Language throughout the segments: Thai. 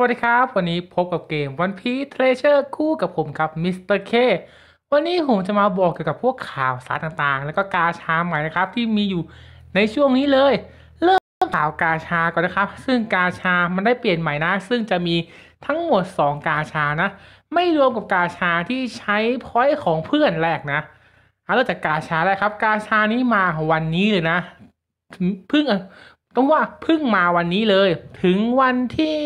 วัสดีครับ วันนี้พบกับเกมวันพีเทรเชอร์คู่กับผมครับมิสเตอร์เควันนี้ผมจะมาบอกเกี่ยวกับพวกข่าวสารต่างๆ แล้วก็กาชาใหม่นะครับ ที่มีอยู่ในช่วงนี้เลย เริ่มข่าวกาชาก่อนนะครับ ซึ่งกาชา มันได้เปลี่ยนใหม่นะ ซึ่งจะมีทั้งหมด2กาชานะ ไม่รวมกับกาชาที่ใช้พอยต์ของเพื่อนแรกนะเอาแล้วจากกาชาแลยครับ กาชานี้มาวันนี้เลยนะ เพิ่งก็ว่าพึ่งมาวันนี้เลยถึงวันที่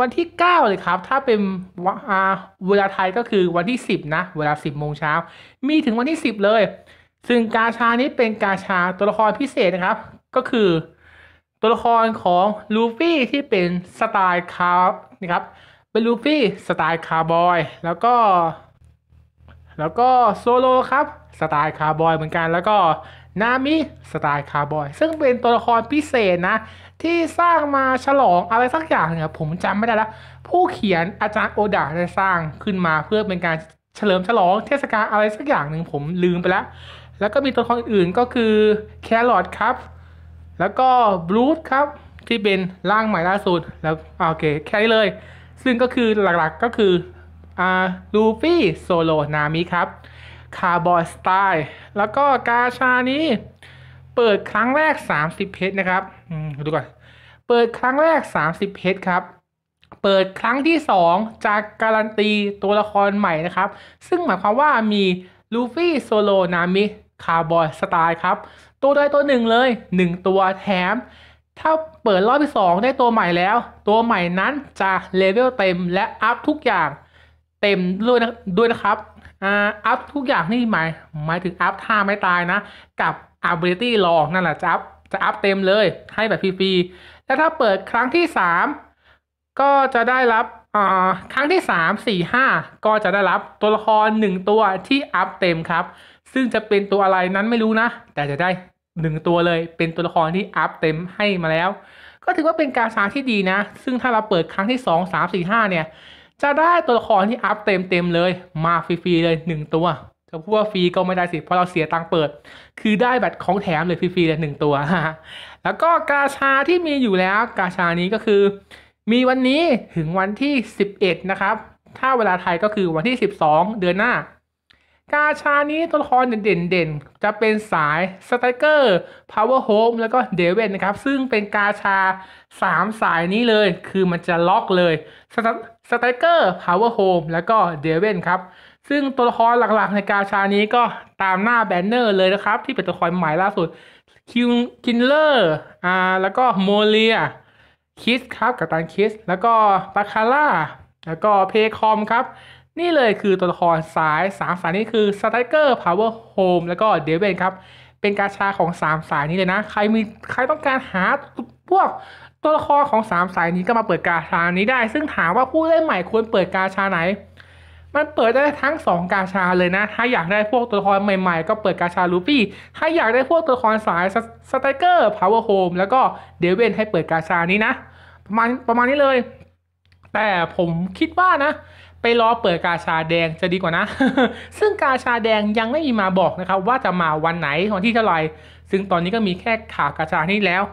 วันที่ 9 เลยครับ ถ้าเป็นว่าเวลาไทยก็คือวันที่ 10นะเวลา 10โมงเช้ามีถึงวันที่ 10 เลย ซึ่งกาชานี้เป็นกาชาตัวละครพิเศษนะครับ ก็คือ ตัวละครของลูฟี่ที่เป็นสไตล์คาร์นะครับเป็นลูฟี่สไตล์คาร์บอยแล้วก็ แล้วก็โซโลครับสไตล์คาร์บอยเหมือนกันแล้วก็นามิสไตล์คาร์บอยซึ่งเป็นตัวละครพิเศษนะ ที่สร้างมาฉลองอะไรสักอย่างเนี่ยผมจำไม่ได้แล้ว ผู้เขียนอาจารย์โอดาได้สร้างขึ้นมาเพื่อเป็นการเฉลิมฉลองเทศกาลอะไรสักอย่างหนึ่งผมลืมไปแล้ว แล้วก็มีตัวละครอื่นก็คือแครอทครับ แล้วก็บลูดครับ ที่เป็นร่างใหม่ล่าสุดแล้วโอเคแค่นี้เลย ซึ่งก็คือหลักๆก็คืออ่าลูฟี่โซโลนามิครับคาร์บอยสไตล์ แล้วก็กาชานี้เปิดครั้งแรก 30เพชรนะครับดูก่อน เปิดครั้งแรก 30เพชรครับ เปิดครั้งที่ 2 จากการันตีตัวละครใหม่นะครับ ซึ่งหมายความว่ามีลูฟี่โซโลนามิคาร์บอยสไตล์ครับ ตัวใดตัวหนึ่งเลย 1 ตัวแถมถ้าเปิดรอบที่ 2 ได้ตัวใหม่แล้ว ตัวใหม่นั้นจะเลเวลเต็ม และอัพทุกอย่างเต็มด้วยนะด้วยนะครับอัพทุกอย่างนี่หมายหมายถึงอัพท่าไม่ตายนะกับ ability รอนั่นแหละจะอัพจะอัพเต็มเลยให้แบบฟรีๆแล้วถ้าเปิดครั้งที่ 3 ก็จะได้รับครั้งที่ 3 4 5ก็จะได้รับตัวละคร 1 ตัวที่อัพเต็มครับ ซึ่งจะเป็นตัวอะไรนั้นไม่รู้นะ แต่จะได้ 1 ตัวเลย เป็นตัวละครที่อัพเต็มให้มาแล้ว ก็ถือว่าเป็นการสาที่ดีนะซึ่งถ้าเราเปิดครั้งที่ 2 3 4 5 เนี่ยจะได้ตัวละครที่อัพเต็มเต็มเลยมาฟรีๆเลยหนึ่งตัวจะพูดว่าฟรีก็ไม่ได้สิเพราะเราเสียตังค์เปิด คือได้แบบตของแถมเลยฟรีๆเลยหนึ่งตัวฮะแล้วก็กาชาที่มีอยู่แล้วกาชานี้ก็คือมีวันนี้ถึงวันที่ 11 นะครับ ถ้าเวลาไทยก็คือวันที่ 12 เดือนหน้า กาชานี้ตัวละครเด่นๆ จะเป็นสายสไตรเกอร์พาวเวอร์โฮมแล้วก็เดเวนนะครับซึ่งเป็นกาชา 3 สายนี้เลยคือมันจะล็อกเลยสสไตเกอร์ พาวเวอร์โฮม แล้วก็เดเวนครับ ซึ่งตัวละครหลักๆ ในกาชานี้ก็ตามหน้าแบนเนอร์เลยนะครับ ที่เป็นตัวละครใหม่ล่าสุดคิวคินเลอร์ อ่า แล้วก็โมเลีย คิสครับกับตันคิส แล้วก็ปาคาร่า แล้วก็เพคอมครับ นี่เลยคือตัวละครสาย 3 สายนี้คือสไตเกอร์ พาวเวอร์โฮม แล้วก็เดเวนครับ เป็นกาชาของ 3 สายนี้เลยนะ ใครมีใครต้องการหาพวกตัวละครของ 3 สายนี้ก็มาเปิดกาชานี้ได้ ซึ่งถามว่าผู้เล่นใหม่ ควรเปิดกาชาไหน มันเปิดได้ทั้ง 2 กาชาเลยนะ ถ้าอยากได้พวกตัวละครใหม่ๆ ก็เปิดกาชาลูปี้ถ้าอยากได้พวกตัวละครสายสไตเกอร์พาวเวอร์โฮมแล้วก็เดวินให้เปิดกาชานี้นะประมาณประมาณนี้เลย แต่ผมคิดว่านะ ไปรอเปิดกาชาแดงจะดีกว่านะ ซึ่งกาชาแดงยังไม่มีมาบอกนะครับ ว่าจะมาวันไหนวันที่เท่าไหร่ซึ่งตอนนี้ก็มีแค่ข่าวกาชานี้แล้ว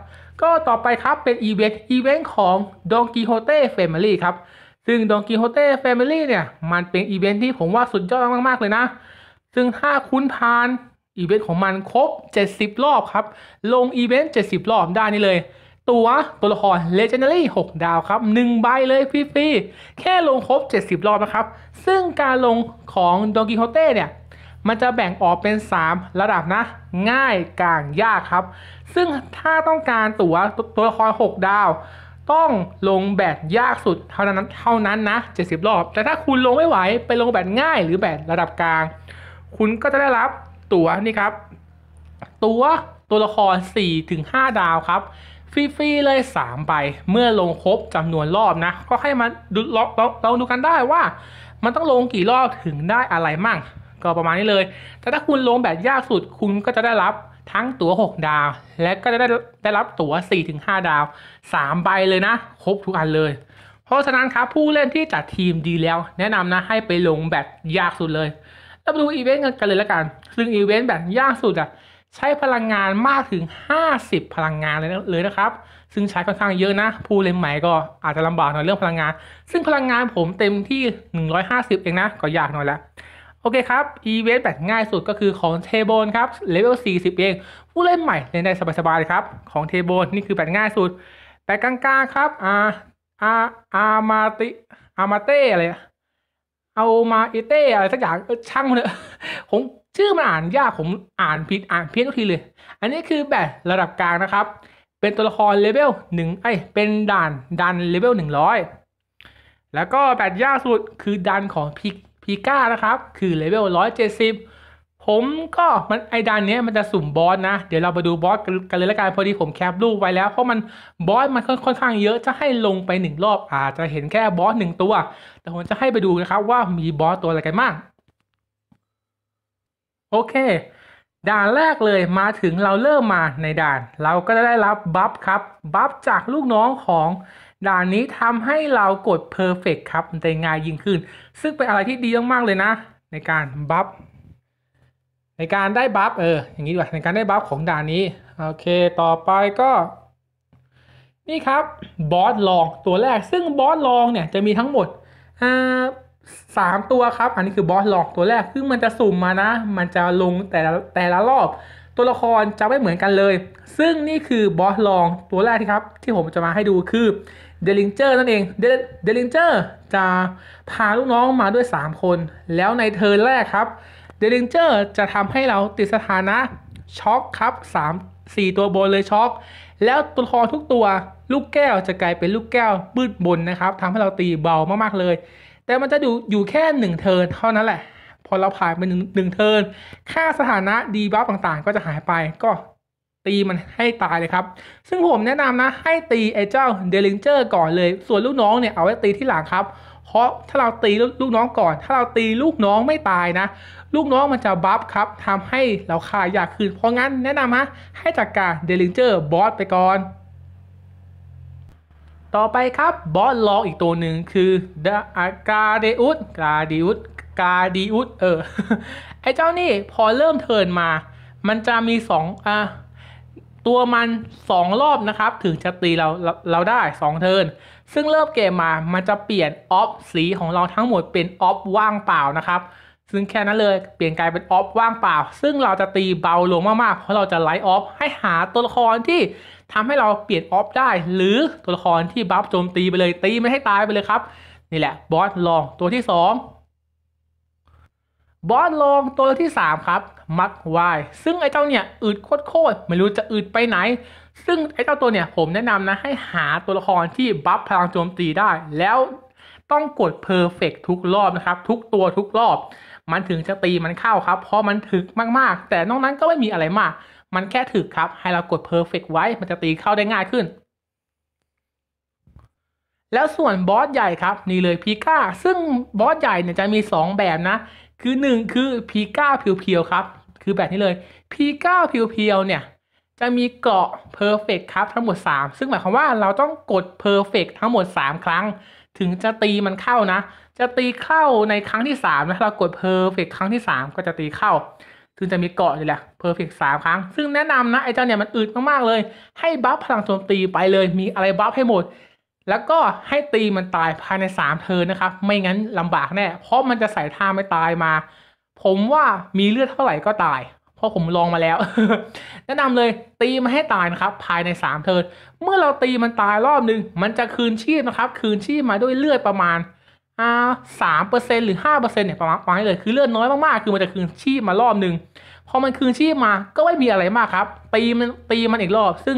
ก็ต่อไปครับเป็นอีเวนต์ อีเวนต์ของดองกิโฮเต้เฟมิลี่ครับ ซึ่งดองกิโฮเต้เฟมิลี่เนี่ย มันเป็นอีเวนต์ที่ผมว่าสุดยอดมากๆเลยนะ ซึ่งถ้าคุณผ่านอีเวนต์ของมันครบ 70 รอบครับ ลงอีเวนต์ 70 รอบได้นี่เลย ตัวตัวละคร Legendary 6 ดาวครับ 1 ใบเลย ฟรี ๆ แค่ลงครบ 70 รอบนะครับ ซึ่งการลงของ Don Quixote เนี่ยมันจะแบ่งออกเป็น 3 ระดับนะ ง่ายกลางยากครับ ซึ่งถ้าต้องการตัวตัวละคร6ดาว ต้องลงแบบยากสุดเท่านั้นเท่านั้นนะ70 รอบ แต่ถ้าคุณลงไม่ไหวไปลงแบบง่ายหรือแบบระดับกลาง คุณก็จะได้รับตัวนี่ครับ ตัวตัวละคร4-5ดาวครับฟรีๆเลย3ใบเมื่อลงครบจำนวนรอบนะก็ให้มันดูลองลองดูกันได้ว่า มันต้องลงกี่รอบถึงได้อะไรมั่งก็ประมาณนี้เลย แต่ถ้าคุณลงแบบยากสุด คุณก็จะได้รับทั้งตั๋ว6 ดาว และก็จะได้ได้รับตั๋ว 4-5 ดาว 3 ใบเลยนะ ครบทุกอันเลย เพราะฉะนั้นครับ ผู้เล่นที่จัดทีมดีแล้ว แนะนำนะให้ไปลงแบบยากสุดเลยเราไปดูอีเวนต์กันเลยละกัน ซึ่งอีเวนต์แบบยากสุดอะใช้พลังงานมากถึง 50 พลังงานเลยเลยนะครับ ซึ่งใช้ค่อนข้างเยอะนะผู้เล่นใหม่ก็อาจจะลำบากหน่อยเรื่องพลังงาน ซึ่งพลังงานผมเต็มที่ 150เองนะ ก็ยากหน่อยละโอเคครับ อีเวนต์แบบง่ายสุดก็คือของเทโบนครับ เลเวล 40 เอง ผู้เล่นใหม่เล่นได้สบายๆครับ ของเทโบนนี่คือแบบง่ายสุดแบบกลางๆครับอาอาอามาติอามาเต้อะไรเอามาเอเต้อะไรสักอย่างช่างมันเถอะผมชื่อมันอ่านยาก ผมอ่านผิดอ่านเพี้ยนทุกทีเลย อันนี้คือแบบระดับกลางนะครับ เป็นตัวละครเลเวลหนึ่งไอ้เป็นด่านดันเลเวลหนึ่งร้อยแล้วก็แบบยากสุดคือดันของพิกพีก้านะครับ คือเลเวล 170 ผมก็มันไอดานเนี้ยมันจะสุ่มบอสนะ เดี๋ยวเราไปดูบอสกันเลยละกันพอดีผมแคปรูปไว้แล้วเพราะมันบอสมันค่อนข้างเยอะจะให้ลงไปหนึ่งรอบอาจจะเห็นแค่บอสหนึ่งตัว แต่ผมจะให้ไปดูนะครับว่ามีบอสตัวอะไรกันบ้างโอเค ด่านแรกเลยมาถึงเราเริ่มมาในด่านเราก็จะได้รับบัฟครับบัฟจากลูกน้องของด่านนี้ทำให้เรากด perfect ครับ มันจะง่ายยิ่งขึ้น ซึ่งเป็นอะไรที่ดีมาก ๆ เลยนะ ในการบัฟในการได้บัฟเออ อย่างนี้ดีกว่าในการได้บัฟของด่านนี้ โอเค ต่อไปก็ นี่ครับบอสลองตัวแรก ซึ่งบอสลองเนี่ย จะมีทั้งหมดสามตัวครับ อันนี้คือบอสลองตัวแรก ซึ่งมันจะสุ่มมานะ มันจะลงแต่แต่ละรอบ ตัวละครจะไม่เหมือนกันเลย ซึ่งนี่คือบอสลองตัวแรกที่ครับ ที่ผมจะมาให้ดูคือเดลิงเจอร์นั่นเอง เดลิงเจอร์จะพาลูกน้องมาด้วย 3 คน แล้วในเทิร์นแรกครับ เดลิงเจอร์จะทำให้เราติดสถานะช็อกครับ 3 4 ตัวบนเลยช็อกแล้วตัวทองทุกตัวลูกแก้วจะกลายเป็นลูกแก้วบืดบนนะครับทำให้เราตีเบามากๆเลย แต่มันจะอยู่อยู่แค่ 1เทิร์นเท่านั้นแหละ พอเราผ่านไปหนึ่งเทิร์นค่าสถานะดีบัฟต่าง ๆ ก็จะหายไปก็ตีมันให้ตายเลยครับ ซึ่งผมแนะนำนะให้ตีไอ้เจ้าเดลิงเจอร์ก่อนเลย ส่วนลูกน้องเนี่ยเอาไว้ตีที่หลังครับ เพราะถ้าเราตีลูกน้องก่อน ถ้าเราตีลูกน้องไม่ตายนะ ลูกน้องมันจะบัฟครับ ทำให้เราขายยากคืนเพราะงั้นแนะนำนะให้จัดกการเดลิงเจอร์บอสไปก่อน ต่อไปครับ บอสลองอีกตัวหนึ่งคือเดอะกาเดอุสกาดิอุสกาดิอุสเออไอเจ้านี่พอเริ่มเทินมา มันจะมีสองอ่ะตัวมันสองรอบนะครับถึงจะตีเราเราได้สองเทินซึ่งเริ่มเกมมามันจะเปลี่ยนออฟสีของเราทั้งหมดเป็นออฟว่างเปล่านะครับซึ่งแค่นั้นเลยเปลี่ยนกลายเป็นออฟว่างเปล่า ซึ่งเราจะตีเบาลงมากๆเพราะเราจะไลท์ออฟให้หาตัวละครที่ทำให้เราเปลี่ยนออฟได้หรือตัวละครที่บัฟโจมตีไปเลยตีไม่ให้ตายไปเลยครับนี่แหละบอสลองตัวที่ 2บอสลองตัวที่ 3 ครับ มักวาย ซึ่งไอ้เจ้าเนี่ยอึดโคตรๆไม่รู้จะอึดไปไหน ซึ่งไอ้เจ้าตัวเนี่ยผมแนะนำนะให้หาตัวละครที่บัฟพลังโจมตีได้ แล้วต้องกดเพอร์เฟกทุกรอบนะครับทุกตัวทุกรอบ มันถึงจะตีมันเข้าครับ เพราะมันถึกมากๆ แต่นอกนั้นก็ไม่มีอะไรมาก มันแค่ถึกครับ ให้เรากดเพอร์เฟกไว้ มันจะตีเข้าได้ง่ายขึ้น แล้วส่วนบอสใหญ่ครับนี่เลยพีก้าซึ่งบอสใหญ่เนี่ยจะมี2แบบนะคือหนึ่งคือพีก้าเพียวๆครับคือแบบนี้เลยพีก้าเพียวๆเนี่ยจะมีเกาะ perfect ครับทั้งหมด 3 ซึ่งหมายความว่าเราต้องกด perfect ทั้งหมด 3 ครั้ง ถึงจะตีมันเข้านะ จะตีเข้าในครั้งที่3นะเรากด perfect ครั้งที่ 3 ก็จะตีเข้าถึงจะมีเกาะอยู่แหละ perfect สามครั้ง ซึ่งแนะนำนะไอ้เจ้าเนี่ยมันอึดมากๆเลย ให้บัฟพลังโจมตีไปเลย มีอะไรบัฟให้หมดแล้วก็ให้ตีมันตายภายใน 3เทินนะครับ ไม่งั้นลำบากแน่เพราะมันจะใส่ท่าไม่ตายมา ผมว่ามีเลือดเท่าไหร่ก็ตาย เพราะผมลองมาแล้ว แนะนำเลยตีมาให้ตายนะครับภายใน 3เทินเมื่อเราตีมันตายรอบนึงมันจะคืนชีพนะครับคืนชีพมาด้วยเลือดประมาณอ่าสามเปอร์เซ็นหรือห้าเปอร์เซ็นเนี่ยประมาณนี้เลย คือเลือดน้อยมากๆคือมันจะคืนชีพมารอบนึงพอมันคืนชีพมาก็ไม่มีอะไรมากครับตีมันตีมันอีกรอบซึ่ง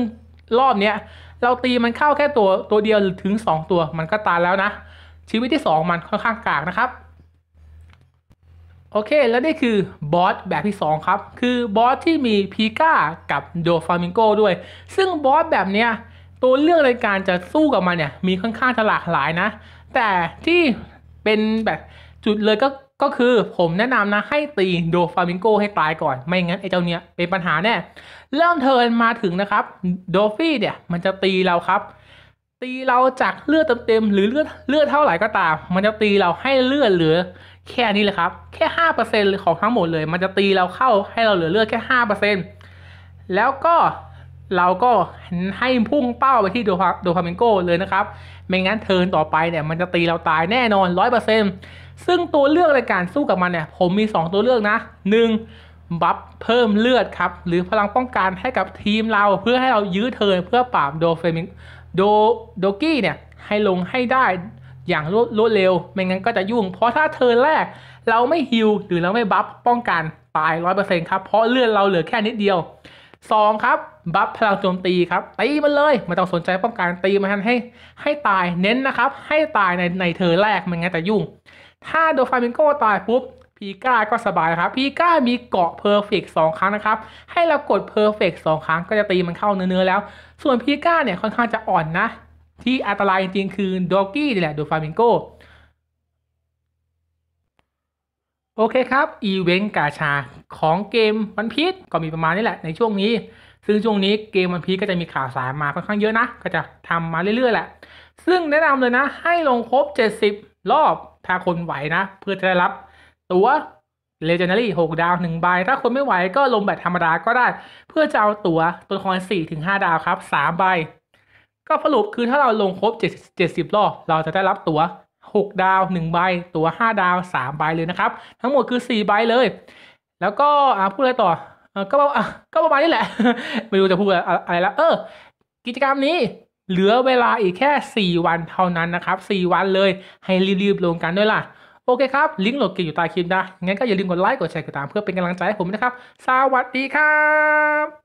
รอบเนี้ยเราตีมันเข้าแค่ตัวตัวเดียวหรือถึง 2 ตัวมันก็ตายแล้วนะ ชีวิตที่ 2 มันค่อนข้างกากนะครับ โอเคแล้วนี่คือ บอสแบบที่ 2 ครับ คือ บอสที่มีพีก้ากับโดฟามิงโกด้วย ซึ่งบอสแบบเนี้ย ตัวเลือกในการจะสู้กับมันเนี่ย มีค่อนข้างจะหลากหลายนะ แต่ที่เป็นแบบจุดเลยก็ก็คือผมแนะนำนะให้ตีโดฟามิงโก ให้ตายก่อนไม่งั้นไอ้เจ้าเนี้ยเป็นปัญหาแน่เริ่มเทินมาถึงนะครับโดฟี่เนี่ยมันจะตีเราครับตีเราจากเลือดเต็มๆหรือเลือดเลือดเท่าไหร่ก็ตาม มันจะตีเราให้เลือดเหลือแค่นี้เลยครับแค่ห้าเปอร์เซ็นต์ของทั้งหมดเลย มันจะตีเราเข้าให้เราเหลือเลือดแค่ห้าเปอร์เซ็นต์แล้วก็เราก็ให้พุ่งเป้าไปที่โดฟามิงโกเลยนะครับไม่งั้นเทินต่อไปเนี่ยมันจะตีเราตายแน่นอนร้อยเปอร์เซ็นต์ซึ่งตัวเลือกในการสู้กับมันเนี่ย ผมมี 2 ตัวเลือกนะ 1. บัฟเพิ่มเลือดครับ หรือพลังป้องกันให้กับทีมเราเพื่อให้เรายื้อเทินเพื่อปราบโดเฟมิงโดโดกี้เนี่ยให้ลงให้ได้อย่างรวดเร็ว ไม่งั้นก็จะยุ่ง เพราะถ้าเทินแรกเราไม่ฮิลหรือเราไม่บัฟป้องกันตาย 100%ครับ เพราะเลือดเราเหลือแค่นิดเดียว2ครับบัฟพลังโจมตีครับตีมันเลยไม่ต้องสนใจป้องกันตีมันให้ให้ตายเน้นนะครับให้ตายในในเธอแรกไม่งั้นจะยุ่งถ้าโดฟามิงโกตายปุ๊บพีก้าก็สบายครับพีก้ามีเกาะเพอร์เฟกสองครั้งนะครับ ให้เรากดเพอร์เฟกสองครั้งก็จะตีมันเข้าเนื้อแล้ว ส่วนพีก้าเนี่ยค่อนข้างจะอ่อนนะ ที่อันตรายจริงๆคือด็อกกี้นี่แหละโดฟามิงโกโอเคครับ อีเวนต์กาชาของเกมวันพีชก็มีประมาณนี้แหละในช่วงนี้ ซึ่งช่วงนี้เกมมันพีชก็จะมีข่าวสารมาค่อนข้างเยอะนะก็จะทำมาเรื่อยๆ แหละ ซึ่งแนะนำเลยนะ ให้ลงครบ70 รอบถ้าคนไหวนะ เพื่อจะได้รับตัวเลเจนดารี่หกดาวหนึ่งใบถ้าคนไม่ไหวก็ลงแบบธรรมดาก็ได้ เพื่อจะเอาตัวตัวลอคสี่ถึงห้าดาวครับสามใบก็สรุปคือถ้าเราลงครบเเจ็ดสิบรอบเราจะได้รับตัวหกดาวหนึ่งใบตัวห้าดาวสามใบเลยนะครับ ทั้งหมดคือสี่ใบเลยแล้วก็อ่าพูดอะไรต่อ ก็ก็ประมาณนี้แหละ ไม่รู้จะพูดอะไรละเออกิจกรรมนี้เหลือเวลาอีกแค่ 4 วันเท่านั้นนะครับ 4 วันเลยให้รีบๆลงกันด้วยล่ะ โอเคครับ ลิงก์โหลดเกมอยู่ใต้คลิปนะงั้นก็อย่าลืมกดไลค์ กดแชร์กดตามเพื่อเป็นกำลังใจให้ผมนะครับ สวัสดีครับ